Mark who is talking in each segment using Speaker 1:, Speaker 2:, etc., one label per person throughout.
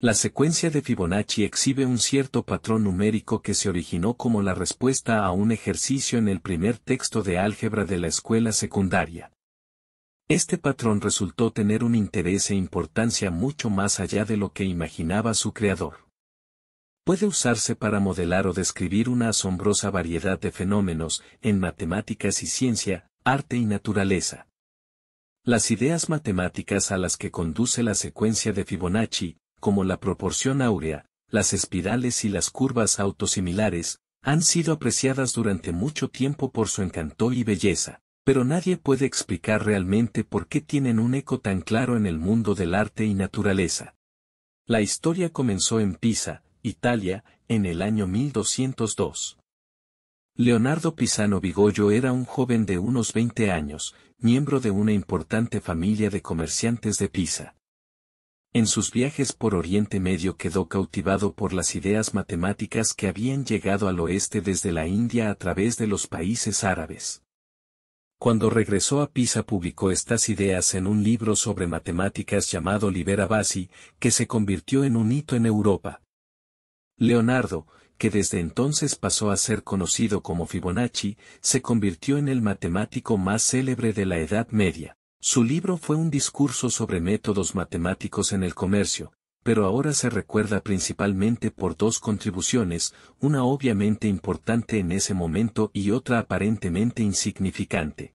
Speaker 1: La secuencia de Fibonacci exhibe un cierto patrón numérico que se originó como la respuesta a un ejercicio en el primer texto de álgebra de la escuela secundaria. Este patrón resultó tener un interés e importancia mucho más allá de lo que imaginaba su creador. Puede usarse para modelar o describir una asombrosa variedad de fenómenos en matemáticas y ciencia, arte y naturaleza. Las ideas matemáticas a las que conduce la secuencia de Fibonacci como la proporción áurea, las espirales y las curvas autosimilares, han sido apreciadas durante mucho tiempo por su encanto y belleza, pero nadie puede explicar realmente por qué tienen un eco tan claro en el mundo del arte y naturaleza. La historia comenzó en Pisa, Italia, en el año 1202. Leonardo Pisano Bigollo era un joven de unos 20 años, miembro de una importante familia de comerciantes de Pisa. En sus viajes por Oriente Medio quedó cautivado por las ideas matemáticas que habían llegado al oeste desde la India a través de los países árabes. Cuando regresó a Pisa publicó estas ideas en un libro sobre matemáticas llamado Libera Basi, que se convirtió en un hito en Europa. Leonardo, que desde entonces pasó a ser conocido como Fibonacci, se convirtió en el matemático más célebre de la Edad Media. Su libro fue un discurso sobre métodos matemáticos en el comercio, pero ahora se recuerda principalmente por dos contribuciones, una obviamente importante en ese momento y otra aparentemente insignificante.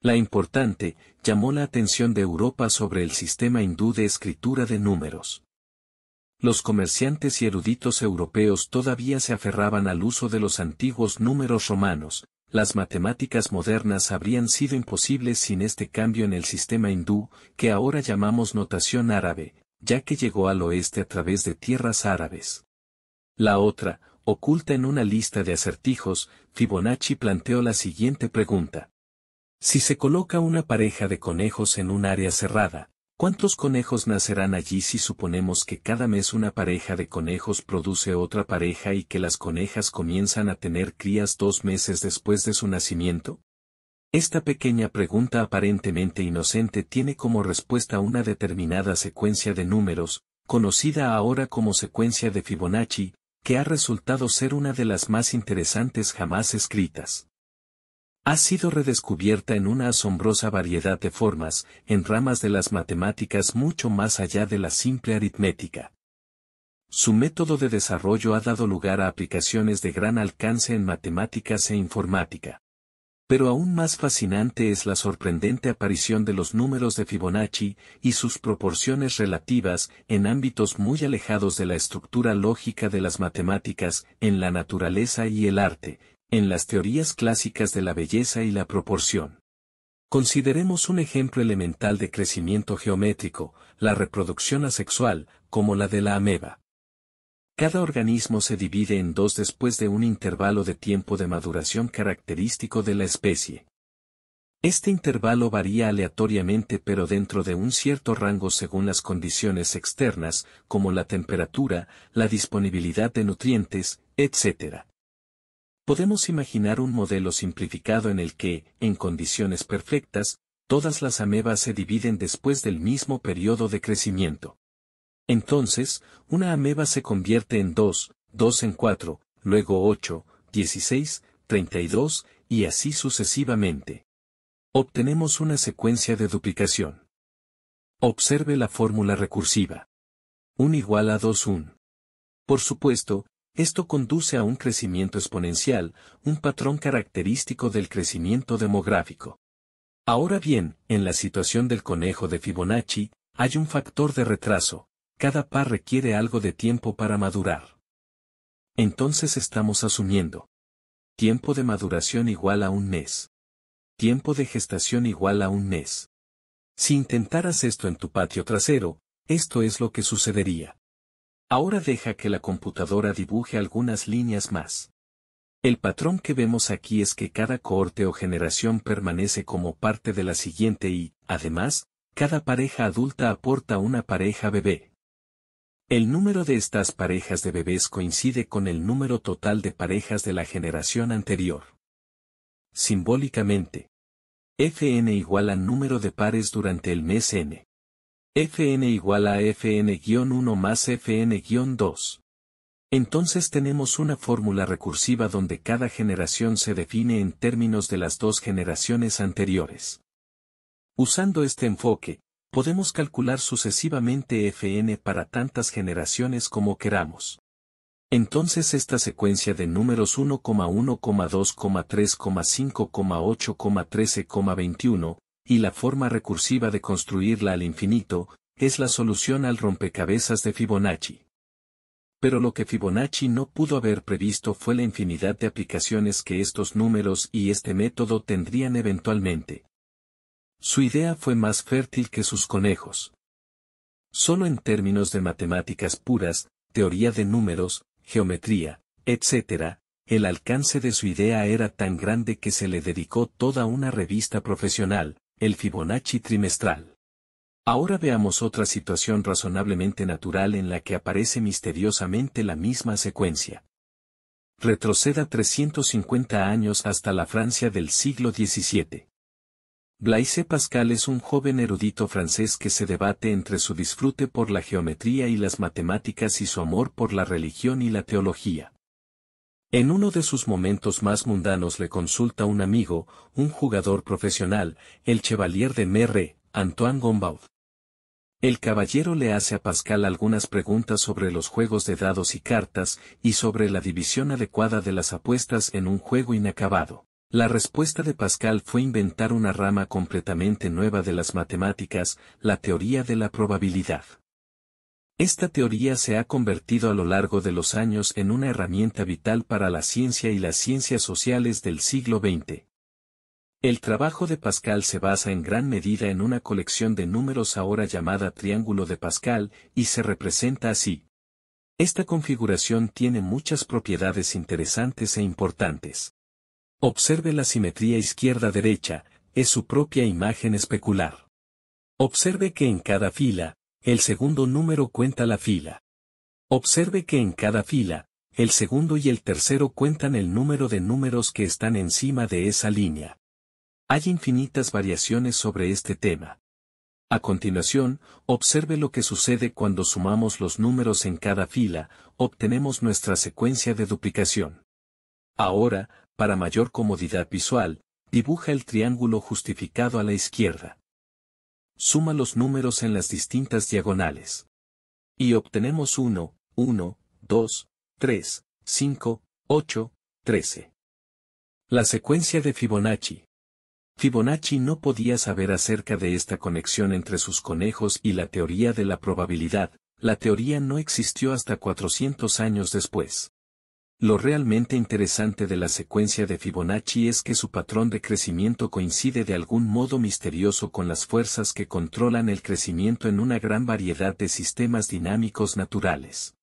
Speaker 1: La importante, llamó la atención de Europa sobre el sistema hindú de escritura de números. Los comerciantes y eruditos europeos todavía se aferraban al uso de los antiguos números romanos, las matemáticas modernas habrían sido imposibles sin este cambio en el sistema hindú, que ahora llamamos notación árabe, ya que llegó al oeste a través de tierras árabes. La otra, oculta en una lista de acertijos, Fibonacci planteó la siguiente pregunta. Si se coloca una pareja de conejos en un área cerrada, ¿Cuántos conejos nacerán allí si suponemos que cada mes una pareja de conejos produce otra pareja y que las conejas comienzan a tener crías dos meses después de su nacimiento? Esta pequeña pregunta aparentemente inocente tiene como respuesta una determinada secuencia de números, conocida ahora como secuencia de Fibonacci, que ha resultado ser una de las más interesantes jamás escritas ha sido redescubierta en una asombrosa variedad de formas, en ramas de las matemáticas mucho más allá de la simple aritmética. Su método de desarrollo ha dado lugar a aplicaciones de gran alcance en matemáticas e informática. Pero aún más fascinante es la sorprendente aparición de los números de Fibonacci y sus proporciones relativas en ámbitos muy alejados de la estructura lógica de las matemáticas, en la naturaleza y el arte, en las teorías clásicas de la belleza y la proporción. Consideremos un ejemplo elemental de crecimiento geométrico, la reproducción asexual, como la de la ameba. Cada organismo se divide en dos después de un intervalo de tiempo de maduración característico de la especie. Este intervalo varía aleatoriamente pero dentro de un cierto rango según las condiciones externas, como la temperatura, la disponibilidad de nutrientes, etc. Podemos imaginar un modelo simplificado en el que, en condiciones perfectas, todas las amebas se dividen después del mismo periodo de crecimiento. Entonces, una ameba se convierte en 2, 2 en 4, luego 8, 16, 32, y así sucesivamente. Obtenemos una secuencia de duplicación. Observe la fórmula recursiva. 1 igual a 2 1. Por supuesto, esto conduce a un crecimiento exponencial, un patrón característico del crecimiento demográfico. Ahora bien, en la situación del conejo de Fibonacci, hay un factor de retraso, cada par requiere algo de tiempo para madurar. Entonces estamos asumiendo. Tiempo de maduración igual a un mes. Tiempo de gestación igual a un mes. Si intentaras esto en tu patio trasero, esto es lo que sucedería. Ahora deja que la computadora dibuje algunas líneas más. El patrón que vemos aquí es que cada cohorte o generación permanece como parte de la siguiente y, además, cada pareja adulta aporta una pareja bebé. El número de estas parejas de bebés coincide con el número total de parejas de la generación anterior. Simbólicamente, Fn igual a número de pares durante el mes n fn igual a fn-1 más fn-2. Entonces tenemos una fórmula recursiva donde cada generación se define en términos de las dos generaciones anteriores. Usando este enfoque, podemos calcular sucesivamente fn para tantas generaciones como queramos. Entonces esta secuencia de números 1,1,2,3,5,8,13,21 y la forma recursiva de construirla al infinito, es la solución al rompecabezas de Fibonacci. Pero lo que Fibonacci no pudo haber previsto fue la infinidad de aplicaciones que estos números y este método tendrían eventualmente. Su idea fue más fértil que sus conejos. Solo en términos de matemáticas puras, teoría de números, geometría, etc., el alcance de su idea era tan grande que se le dedicó toda una revista profesional, el Fibonacci trimestral. Ahora veamos otra situación razonablemente natural en la que aparece misteriosamente la misma secuencia. Retroceda 350 años hasta la Francia del siglo XVII. Blaise Pascal es un joven erudito francés que se debate entre su disfrute por la geometría y las matemáticas y su amor por la religión y la teología. En uno de sus momentos más mundanos le consulta un amigo, un jugador profesional, el chevalier de Merre, Antoine Gombaud. El caballero le hace a Pascal algunas preguntas sobre los juegos de dados y cartas, y sobre la división adecuada de las apuestas en un juego inacabado. La respuesta de Pascal fue inventar una rama completamente nueva de las matemáticas, la teoría de la probabilidad. Esta teoría se ha convertido a lo largo de los años en una herramienta vital para la ciencia y las ciencias sociales del siglo XX. El trabajo de Pascal se basa en gran medida en una colección de números ahora llamada Triángulo de Pascal, y se representa así. Esta configuración tiene muchas propiedades interesantes e importantes. Observe la simetría izquierda-derecha, es su propia imagen especular. Observe que en cada fila, el segundo número cuenta la fila. Observe que en cada fila, el segundo y el tercero cuentan el número de números que están encima de esa línea. Hay infinitas variaciones sobre este tema. A continuación, observe lo que sucede cuando sumamos los números en cada fila, obtenemos nuestra secuencia de duplicación. Ahora, para mayor comodidad visual, dibuja el triángulo justificado a la izquierda. Suma los números en las distintas diagonales. Y obtenemos 1, 1, 2, 3, 5, 8, 13. La secuencia de Fibonacci. Fibonacci no podía saber acerca de esta conexión entre sus conejos y la teoría de la probabilidad, la teoría no existió hasta 400 años después. Lo realmente interesante de la secuencia de Fibonacci es que su patrón de crecimiento coincide de algún modo misterioso con las fuerzas que controlan el crecimiento en una gran variedad de sistemas dinámicos naturales.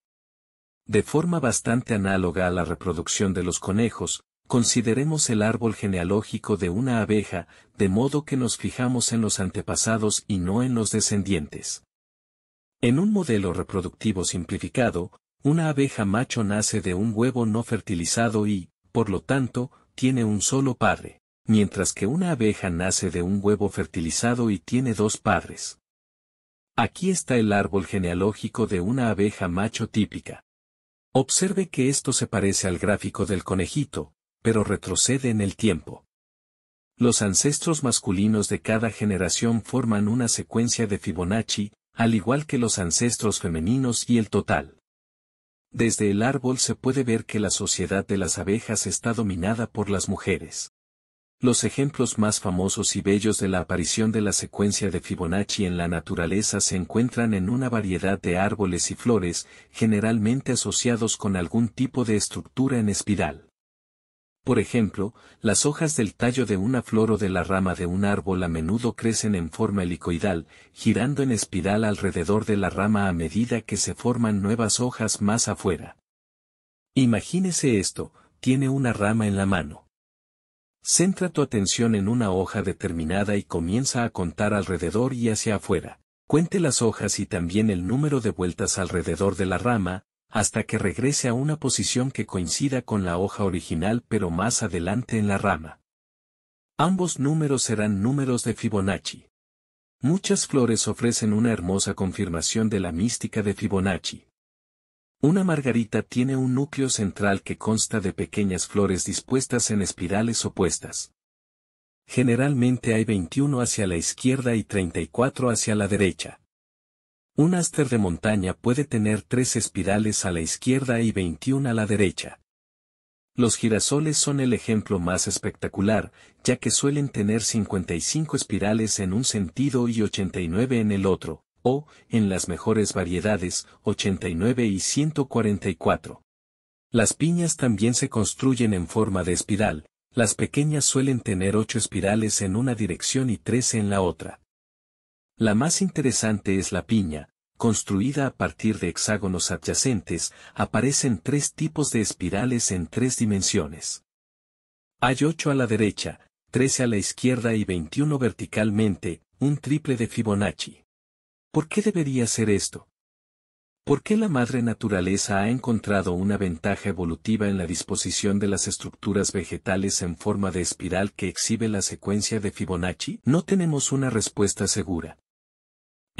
Speaker 1: De forma bastante análoga a la reproducción de los conejos, consideremos el árbol genealógico de una abeja, de modo que nos fijamos en los antepasados y no en los descendientes. En un modelo reproductivo simplificado, una abeja macho nace de un huevo no fertilizado y, por lo tanto, tiene un solo padre, mientras que una abeja nace de un huevo fertilizado y tiene dos padres. Aquí está el árbol genealógico de una abeja macho típica. Observe que esto se parece al gráfico del conejito, pero retrocede en el tiempo. Los ancestros masculinos de cada generación forman una secuencia de Fibonacci, al igual que los ancestros femeninos y el total. Desde el árbol se puede ver que la sociedad de las abejas está dominada por las mujeres. Los ejemplos más famosos y bellos de la aparición de la secuencia de Fibonacci en la naturaleza se encuentran en una variedad de árboles y flores, generalmente asociados con algún tipo de estructura en espiral. Por ejemplo, las hojas del tallo de una flor o de la rama de un árbol a menudo crecen en forma helicoidal, girando en espiral alrededor de la rama a medida que se forman nuevas hojas más afuera. Imagínese esto, tiene una rama en la mano. Centra tu atención en una hoja determinada y comienza a contar alrededor y hacia afuera. Cuente las hojas y también el número de vueltas alrededor de la rama, hasta que regrese a una posición que coincida con la hoja original pero más adelante en la rama. Ambos números serán números de Fibonacci. Muchas flores ofrecen una hermosa confirmación de la mística de Fibonacci. Una margarita tiene un núcleo central que consta de pequeñas flores dispuestas en espirales opuestas. Generalmente hay 21 hacia la izquierda y 34 hacia la derecha. Un áster de montaña puede tener tres espirales a la izquierda y 21 a la derecha. Los girasoles son el ejemplo más espectacular, ya que suelen tener 55 espirales en un sentido y 89 en el otro, o, en las mejores variedades, 89 y 144. Las piñas también se construyen en forma de espiral, las pequeñas suelen tener 8 espirales en una dirección y 13 en la otra. La más interesante es la piña, construida a partir de hexágonos adyacentes, aparecen tres tipos de espirales en tres dimensiones. Hay ocho a la derecha, trece a la izquierda y veintiuno verticalmente, un triple de Fibonacci. ¿Por qué debería ser esto? ¿Por qué la madre naturaleza ha encontrado una ventaja evolutiva en la disposición de las estructuras vegetales en forma de espiral que exhibe la secuencia de Fibonacci? No tenemos una respuesta segura.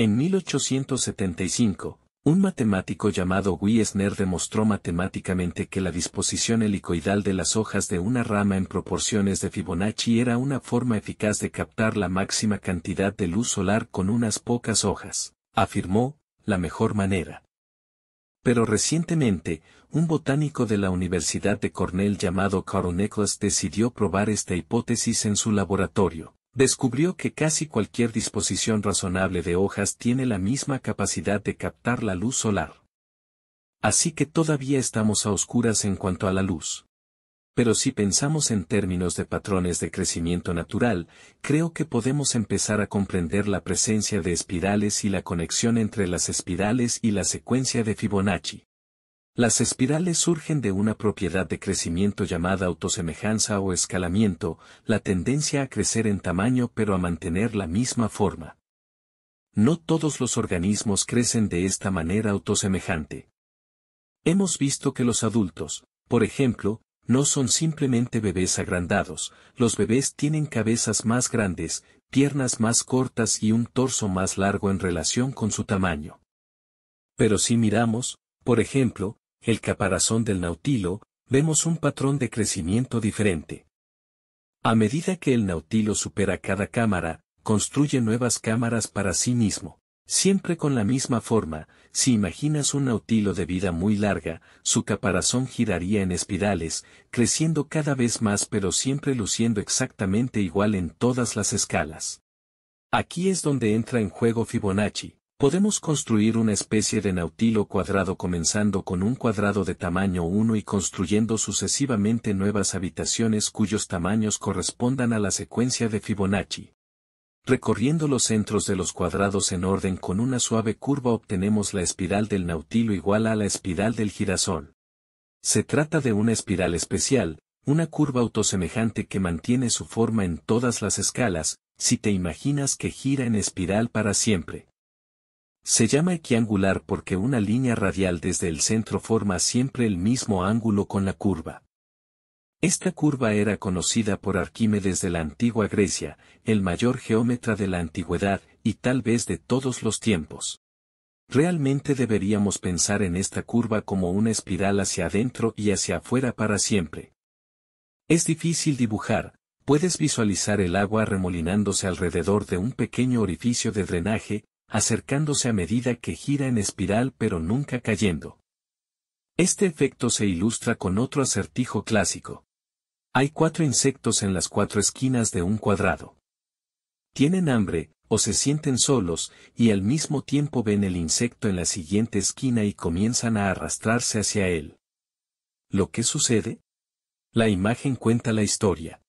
Speaker 1: En 1875, un matemático llamado Wiesner demostró matemáticamente que la disposición helicoidal de las hojas de una rama en proporciones de Fibonacci era una forma eficaz de captar la máxima cantidad de luz solar con unas pocas hojas. Afirmó, la mejor manera. Pero recientemente, un botánico de la Universidad de Cornell llamado Carl Nicholas decidió probar esta hipótesis en su laboratorio. Descubrió que casi cualquier disposición razonable de hojas tiene la misma capacidad de captar la luz solar. Así que todavía estamos a oscuras en cuanto a la luz. Pero si pensamos en términos de patrones de crecimiento natural, creo que podemos empezar a comprender la presencia de espirales y la conexión entre las espirales y la secuencia de Fibonacci. Las espirales surgen de una propiedad de crecimiento llamada autosemejanza o escalamiento, la tendencia a crecer en tamaño pero a mantener la misma forma. No todos los organismos crecen de esta manera autosemejante. Hemos visto que los adultos, por ejemplo, no son simplemente bebés agrandados, los bebés tienen cabezas más grandes, piernas más cortas y un torso más largo en relación con su tamaño. Pero si miramos, por ejemplo, el caparazón del nautilo, vemos un patrón de crecimiento diferente. A medida que el nautilo supera cada cámara, construye nuevas cámaras para sí mismo. Siempre con la misma forma, si imaginas un nautilo de vida muy larga, su caparazón giraría en espirales, creciendo cada vez más pero siempre luciendo exactamente igual en todas las escalas. Aquí es donde entra en juego Fibonacci, Podemos construir una especie de nautilo cuadrado comenzando con un cuadrado de tamaño 1 y construyendo sucesivamente nuevas habitaciones cuyos tamaños correspondan a la secuencia de Fibonacci. Recorriendo los centros de los cuadrados en orden con una suave curva obtenemos la espiral del nautilo igual a la espiral del girasol. Se trata de una espiral especial, una curva autosemejante que mantiene su forma en todas las escalas, si te imaginas que gira en espiral para siempre. Se llama equiangular porque una línea radial desde el centro forma siempre el mismo ángulo con la curva. Esta curva era conocida por Arquímedes de la antigua Grecia, el mayor geómetra de la antigüedad y tal vez de todos los tiempos. Realmente deberíamos pensar en esta curva como una espiral hacia adentro y hacia afuera para siempre. Es difícil dibujar, puedes visualizar el agua remolinándose alrededor de un pequeño orificio de drenaje, acercándose a medida que gira en espiral pero nunca cayendo. Este efecto se ilustra con otro acertijo clásico. Hay cuatro insectos en las cuatro esquinas de un cuadrado. Tienen hambre, o se sienten solos, y al mismo tiempo ven el insecto en la siguiente esquina y comienzan a arrastrarse hacia él. ¿Lo que sucede? La imagen cuenta la historia.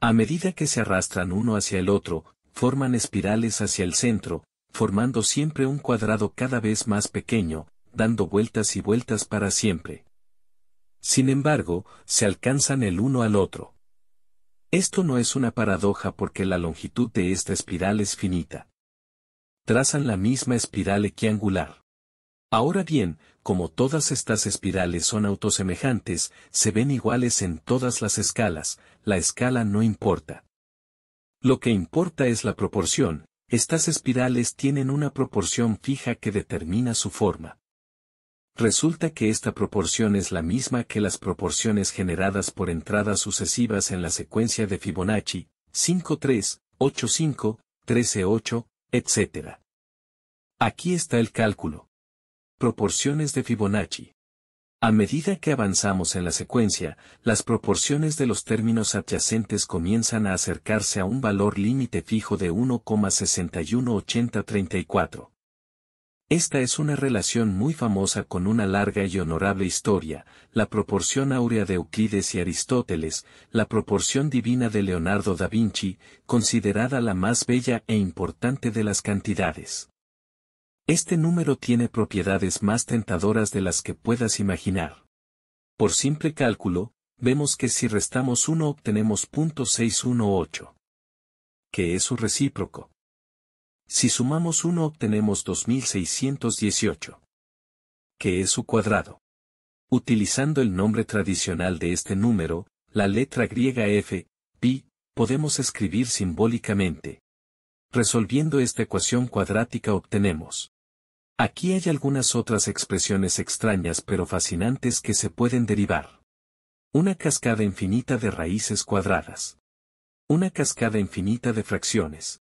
Speaker 1: A medida que se arrastran uno hacia el otro, forman espirales hacia el centro, formando siempre un cuadrado cada vez más pequeño, dando vueltas y vueltas para siempre. Sin embargo, se alcanzan el uno al otro. Esto no es una paradoja porque la longitud de esta espiral es finita. Trazan la misma espiral equiangular. Ahora bien, como todas estas espirales son autosemejantes, se ven iguales en todas las escalas, la escala no importa. Lo que importa es la proporción, estas espirales tienen una proporción fija que determina su forma. Resulta que esta proporción es la misma que las proporciones generadas por entradas sucesivas en la secuencia de Fibonacci, 5-3, 8-5, 13-8, etc. Aquí está el cálculo. Proporciones de Fibonacci. A medida que avanzamos en la secuencia, las proporciones de los términos adyacentes comienzan a acercarse a un valor límite fijo de 1,618034. Esta es una relación muy famosa con una larga y honorable historia, la proporción áurea de Euclides y Aristóteles, la proporción divina de Leonardo da Vinci, considerada la más bella e importante de las cantidades. Este número tiene propiedades más tentadoras de las que puedas imaginar. Por simple cálculo, vemos que si restamos 1 obtenemos 0.618, que es su recíproco. Si sumamos 1 obtenemos 2618, que es su cuadrado. Utilizando el nombre tradicional de este número, la letra griega f, pi, podemos escribir simbólicamente. Resolviendo esta ecuación cuadrática obtenemos Aquí hay algunas otras expresiones extrañas pero fascinantes que se pueden derivar. Una cascada infinita de raíces cuadradas. Una cascada infinita de fracciones.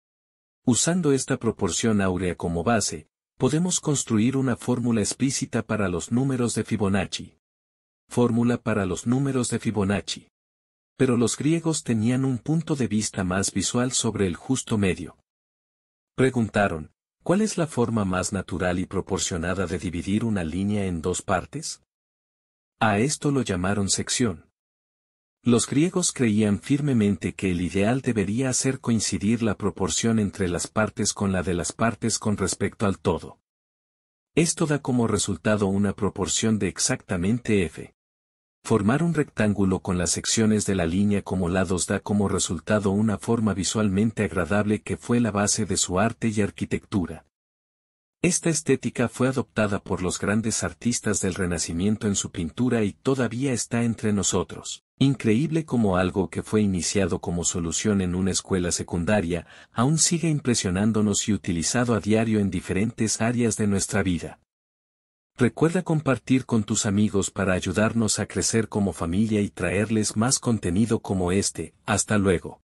Speaker 1: Usando esta proporción áurea como base, podemos construir una fórmula explícita para los números de Fibonacci. Fórmula para los números de Fibonacci. Pero los griegos tenían un punto de vista más visual sobre el justo medio. Preguntaron, ¿Cuál es la forma más natural y proporcionada de dividir una línea en dos partes? A esto lo llamaron sección. Los griegos creían firmemente que el ideal debería hacer coincidir la proporción entre las partes con la de las partes con respecto al todo. Esto da como resultado una proporción de exactamente f. Formar un rectángulo con las secciones de la línea como lados da como resultado una forma visualmente agradable que fue la base de su arte y arquitectura. Esta estética fue adoptada por los grandes artistas del Renacimiento en su pintura y todavía está entre nosotros. Increíble como algo que fue iniciado como solución en una escuela secundaria, aún sigue impresionándonos y utilizado a diario en diferentes áreas de nuestra vida. Recuerda compartir con tus amigos para ayudarnos a crecer como familia y traerles más contenido como este. Hasta luego.